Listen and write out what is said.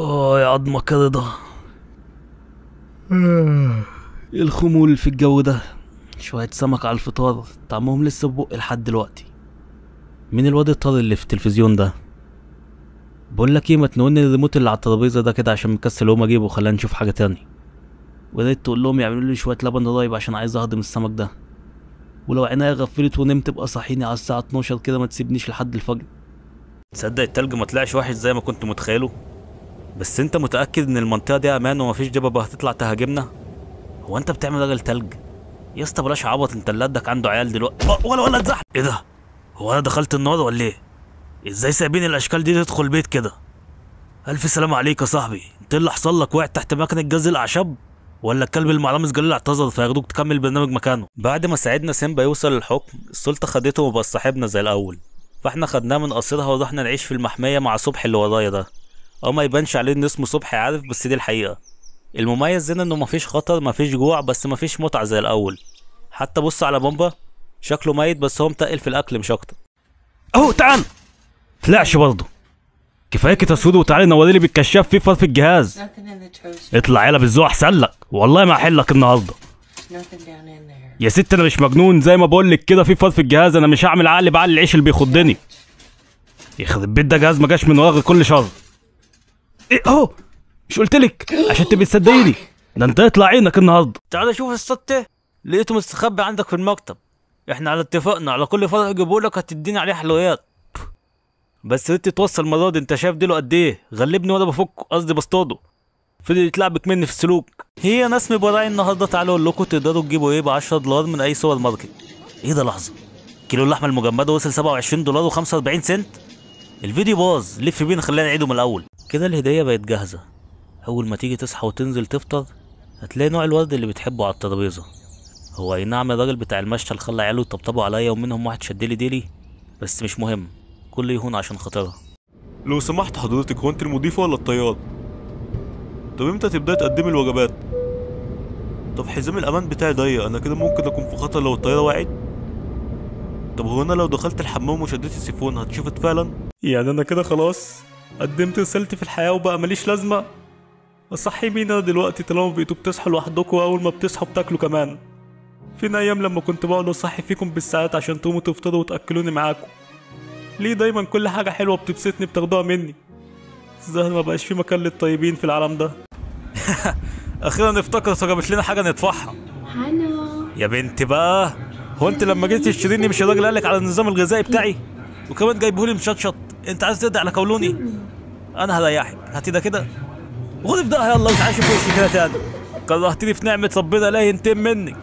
اه يا عظمك يا رضا آه، الخمول في الجو ده شوية سمك على الفطار طعمهم لسه في بقي لحد دلوقتي مين الواد الطار اللي في التلفزيون ده بقول لك ايه ما تنولني الريموت اللي على الترابيزه ده كده عشان مكسل هما اجيبه وخلينا نشوف حاجه تاني وريت تقول لهم يعملوا لي شويه لبن رايب عشان عايز اهضم السمك ده ولو عينيا غفلت ونمت ابقى صحيني على الساعه 12 كده ما تسيبنيش لحد الفجر تصدق التلج ما طلعش وحش زي ما كنت متخيله بس انت متاكد ان المنطقه دي امان ومفيش دببه هتطلع تهاجمنا هو انت بتعمل راجل تلج يا اسطى بلاش عبط انت اللي قدك عنده عيال دلوقتي أه، ولا ولا اتزحلق ايه ده هو انا دخلت النار ولا ايه ازاي سايبين الاشكال دي تدخل بيت كده الف سلام عليك يا صاحبي انت إيه اللي حصل لك وقعت تحت مكنه جز الاعشاب ولا الكلب المعرمز جليل اعتذر فياخدوك تكمل برنامج مكانه بعد ما ساعدنا سيمبا يوصل للحكم السلطه خدته وبقى صاحبنا زي الاول فاحنا خدناه من قصرها ورحنا نعيش في المحميه مع صبح اللي ورايا ده اه ما يبانش عليه ان اسمه صبحي عارف بس دي الحقيقه المميز هنا انه مفيش خطر مفيش جوع بس مفيش متعه زي الاول حتى بص على بومبا شكله ميت بس هو متقل في الاكل مش اكتر اهو تعال طلعش برضه كفايه كده سود وتعالي نوري لي بالكشاف في فرف الجهاز اطلع يلا بالذوق احسن لك والله ما احلك النهارده يا ست انا مش مجنون زي ما بقول لك كده في فرف الجهاز انا مش هعمل عقلي بعقل العيش اللي بيخضني يخرب بيت ده جهاز ما جاش من ورا كل شر ايه اهو مش قلت لك عشان تبقي تصدقيني ده انت يطلع عينك النهارده تعال شوف السطة لقيته مستخبي عندك في المكتب احنا على اتفقنا على كل فرع اجيبه لك هتديني عليه حلويات بس ريت توصل المره دي انت شايف ديله قد ايه غلبني وانا بفكه قصدي بصطاده فضل يتلعبك مني في السلوك هي ناس مبراي النهارده تعالوا اقول لكم تقدروا تجيبوا ايه ب 10 دولار من اي سوبر ماركت ايه ده لحظه كيلو اللحمه المجمده وصل 27 دولار و45 سنت الفيديو باظ لف بينا خلينا نعيده من الاول كده الهدية بقت جاهزة أول ما تيجي تصحى وتنزل تفطر هتلاقي نوع الورد اللي بتحبه على الترابيزة هو أي نعم الراجل بتاع المشتل خلى عياله يطبطبوا عليا ومنهم واحد شدلي ديلي بس مش مهم كله يهون عشان خاطرها لو سمحت حضرتك هو انت المضيفة ولا الطيار؟ طب امتى تبدأ تقدمي الوجبات؟ طب حزام الامان بتاعي ضيق انا كده ممكن اكون في خطر لو الطيارة وقعت؟ طب هو انا لو دخلت الحمام وشديت السيفون هتشفت فعلا؟ يعني انا كده خلاص؟ قدمت رسالتي في الحياة وبقى ماليش لازمة أصحي مين أنا دلوقتي طالما بقيتوا بتصحوا لوحدكم وأول ما بتصحوا بتاكلوا كمان فين أيام لما كنت بقعد أصحي فيكم بالساعات عشان تقوموا تفطروا وتأكلوني معاكم ليه دايما كل حاجة حلوة بتبسطني بتاخدوها مني الظاهر ما بقاش في مكان للطيبين في العالم ده أخيرا افتكرت جابت لنا حاجة نطفحها يا بنتي بقى هو أنت لما جيت تشتريني مش الراجل قالك على النظام الغذائي بتاعي وكمان جايبهولي مشطشط انت عايز ترد على كولوني انا هريحك هاتي ده كده غلب ده يلا مش عايش في وشي كده تاني كرهتني في نعمه ربنا لا ينتم منك